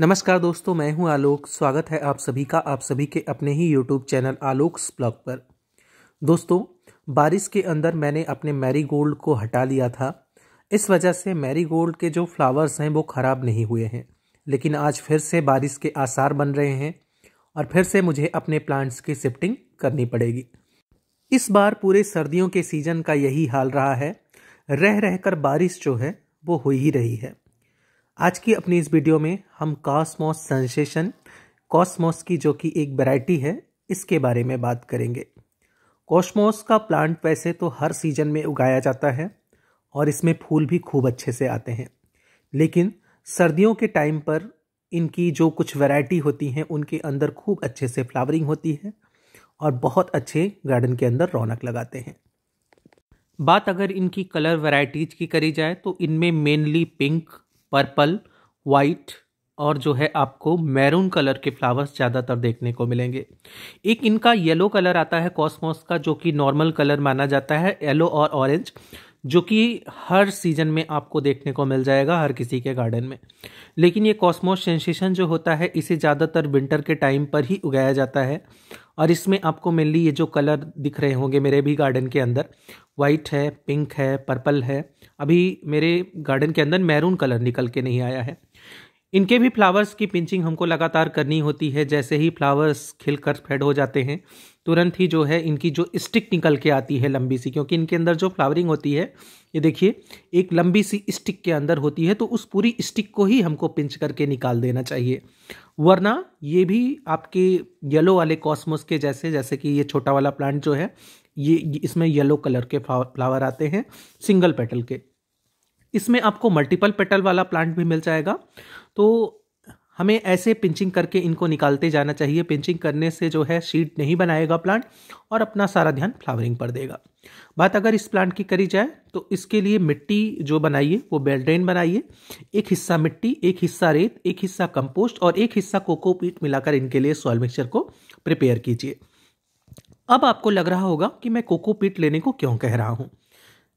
नमस्कार दोस्तों मैं हूं आलोक स्वागत है आप सभी का आप सभी के अपने ही यूट्यूब चैनल आलोक ब्लॉग पर दोस्तों बारिश के अंदर मैंने अपने मैरी गोल्ड को हटा लिया था इस वजह से मैरी गोल्ड के जो फ्लावर्स हैं वो ख़राब नहीं हुए हैं लेकिन आज फिर से बारिश के आसार बन रहे हैं और फिर से मुझे अपने प्लांट्स की शिफ्टिंग करनी पड़ेगी इस बार पूरे सर्दियों के सीज़न का यही हाल रहा है रह रहकर बारिश जो है वो हो ही रही है आज की अपनी इस वीडियो में हम कॉस्मोस सेंसेशन कॉस्मोस की जो कि एक वैरायटी है इसके बारे में बात करेंगे कॉस्मोस का प्लांट वैसे तो हर सीजन में उगाया जाता है और इसमें फूल भी खूब अच्छे से आते हैं लेकिन सर्दियों के टाइम पर इनकी जो कुछ वैरायटी होती हैं उनके अंदर खूब अच्छे से फ्लावरिंग होती है और बहुत अच्छे गार्डन के अंदर रौनक लगाते हैं बात अगर इनकी कलर वैरायटीज की करी जाए तो इनमें मेनली पिंक पर्पल वाइट और जो है आपको मैरून कलर के फ्लावर्स ज़्यादातर देखने को मिलेंगे एक इनका येलो कलर आता है कॉस्मोस का जो कि नॉर्मल कलर माना जाता है येलो और ऑरेंज और जो कि हर सीजन में आपको देखने को मिल जाएगा हर किसी के गार्डन में लेकिन ये कॉस्मोस सेंसेशन जो होता है इसे ज़्यादातर विंटर के टाइम पर ही उगाया जाता है और इसमें आपको मेनली ये जो कलर दिख रहे होंगे मेरे भी गार्डन के अंदर वाइट है पिंक है पर्पल है अभी मेरे गार्डन के अंदर मैरून कलर निकल के नहीं आया है इनके भी फ्लावर्स की पिंचिंग हमको लगातार करनी होती है जैसे ही फ्लावर्स खिलकर फेड हो जाते हैं तुरंत ही जो है इनकी जो स्टिक निकल के आती है लंबी सी क्योंकि इनके अंदर जो फ्लावरिंग होती है ये देखिए एक लंबी सी स्टिक के अंदर होती है तो उस पूरी स्टिक को ही हमको पिंच करके निकाल देना चाहिए वरना ये भी आपके येलो वाले कॉस्मोस के जैसे जैसे कि ये छोटा वाला प्लांट जो है ये इसमें येलो कलर के फ्लावर आते हैं सिंगल पेटल के इसमें आपको मल्टीपल पेटल वाला प्लांट भी मिल जाएगा तो हमें ऐसे पिंचिंग करके इनको निकालते जाना चाहिए पिंचिंग करने से जो है शीट नहीं बनाएगा प्लांट और अपना सारा ध्यान फ्लावरिंग पर देगा बात अगर इस प्लांट की करी जाए तो इसके लिए मिट्टी जो बनाइए वो बेलड्रेन बनाइए एक हिस्सा मिट्टी एक हिस्सा रेत एक हिस्सा कंपोस्ट और एक हिस्सा कोकोपीट मिलाकर इनके लिए सॉयल मिक्सचर को प्रिपेयर कीजिए अब आपको लग रहा होगा कि मैं कोकोपीट लेने को क्यों कह रहा हूँ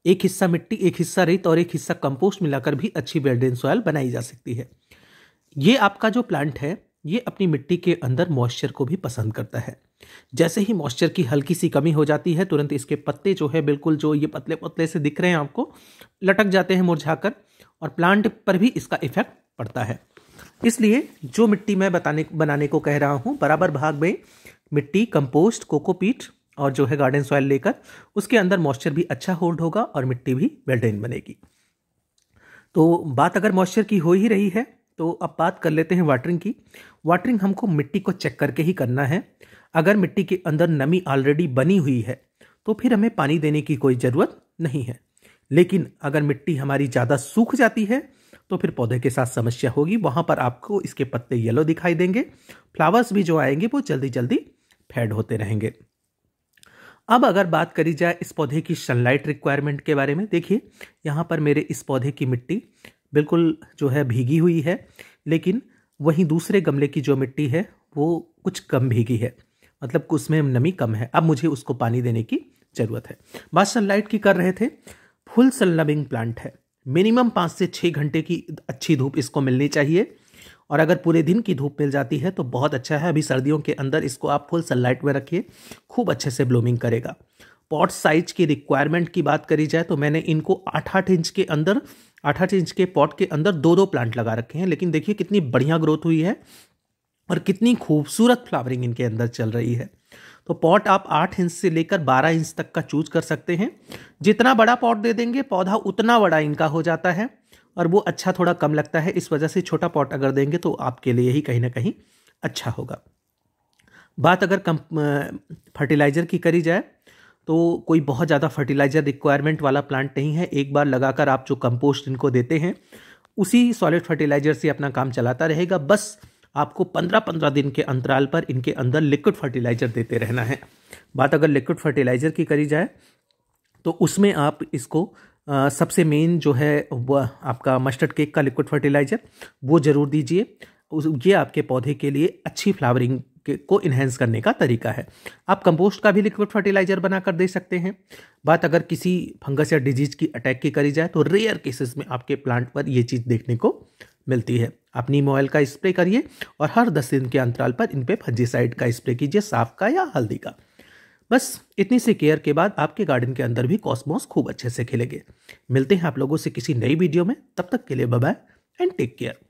एक हिस्सा मिट्टी एक हिस्सा रेत और एक हिस्सा कंपोस्ट मिलाकर भी अच्छी बेलड्रेन सॉयल बनाई जा सकती है ये आपका जो प्लांट है ये अपनी मिट्टी के अंदर मॉइस्चर को भी पसंद करता है जैसे ही मॉइस्चर की हल्की सी कमी हो जाती है तुरंत इसके पत्ते जो है बिल्कुल जो ये पतले पतले से दिख रहे हैं आपको लटक जाते हैं मुरझाकर और प्लांट पर भी इसका इफेक्ट पड़ता है इसलिए जो मिट्टी मैं बताने बनाने को कह रहा हूँ बराबर भाग में मिट्टी कंपोस्ट कोकोपीट और जो है गार्डन सॉइल लेकर उसके अंदर मॉइस्चर भी अच्छा होल्ड होगा और मिट्टी भी वेल बनेगी तो बात अगर मॉइस्चर की हो ही रही है तो अब बात कर लेते हैं वाटरिंग की वाटरिंग हमको मिट्टी को चेक करके ही करना है अगर मिट्टी के अंदर नमी ऑलरेडी बनी हुई है तो फिर हमें पानी देने की कोई ज़रूरत नहीं है लेकिन अगर मिट्टी हमारी ज़्यादा सूख जाती है तो फिर पौधे के साथ समस्या होगी वहाँ पर आपको इसके पत्ते येलो दिखाई देंगे फ्लावर्स भी जो आएंगे वो जल्दी जल्दी फेड होते रहेंगे अब अगर बात करी जाए इस पौधे की सनलाइट रिक्वायरमेंट के बारे में देखिए यहाँ पर मेरे इस पौधे की मिट्टी बिल्कुल जो है भीगी हुई है लेकिन वहीं दूसरे गमले की जो मिट्टी है वो कुछ कम भीगी है मतलब उसमें नमी कम है अब मुझे उसको पानी देने की ज़रूरत है बात सनलाइट की कर रहे थे फुल सनलबिंग प्लांट है मिनिमम पाँच से छः घंटे की अच्छी धूप इसको मिलनी चाहिए और अगर पूरे दिन की धूप मिल जाती है तो बहुत अच्छा है अभी सर्दियों के अंदर इसको आप फुल सनलाइट में रखिए खूब अच्छे से ब्लूमिंग करेगा पॉट साइज की रिक्वायरमेंट की बात करी जाए तो मैंने इनको आठ आठ इंच के अंदर आठ आठ इंच के पॉट के अंदर दो दो प्लांट लगा रखे हैं लेकिन देखिए कितनी बढ़िया ग्रोथ हुई है और कितनी खूबसूरत फ्लावरिंग इनके अंदर चल रही है तो पॉट आप आठ इंच से लेकर बारह इंच तक का चूज कर सकते हैं जितना बड़ा पॉट दे देंगे पौधा उतना बड़ा इनका हो जाता है और वो अच्छा थोड़ा कम लगता है इस वजह से छोटा पॉट अगर देंगे तो आपके लिए ही कहीं ना कहीं अच्छा होगा बात अगर कम फर्टिलाइज़र की करी जाए तो कोई बहुत ज़्यादा फर्टिलाइज़र रिक्वायरमेंट वाला प्लांट नहीं है एक बार लगाकर आप जो कंपोस्ट इनको देते हैं उसी सॉलिड फर्टिलाइज़र से अपना काम चलाता रहेगा बस आपको पंद्रह पंद्रह दिन के अंतराल पर इनके अंदर लिक्विड फर्टिलाइज़र देते रहना है बात अगर लिक्विड फर्टिलाइज़र की करी जाए तो उसमें आप इसको आ, सबसे मेन जो है वह आपका मस्टर्ड केक का लिक्विड फर्टिलाइज़र वो ज़रूर दीजिए ये आपके पौधे के लिए अच्छी फ्लावरिंग को इन्हेंस करने का तरीका है आप कंपोस्ट का भी लिक्विड फर्टिलाइजर बनाकर दे सकते हैं बात अगर किसी फंगस या डिजीज की अटैक की करी जाए तो रेयर केसेस में आपके प्लांट पर ये चीज़ देखने को मिलती है आप नीम ऑयल का स्प्रे करिए और हर दस दिन के अंतराल पर इन पर फंजीसाइड का स्प्रे कीजिए साफ का या हल्दी का बस इतनी सी केयर के बाद आपके गार्डन के अंदर भी कॉस्मोस खूब अच्छे से खिलेंगे मिलते हैं आप लोगों से किसी नई वीडियो में तब तक के लिए बाय एंड टेक केयर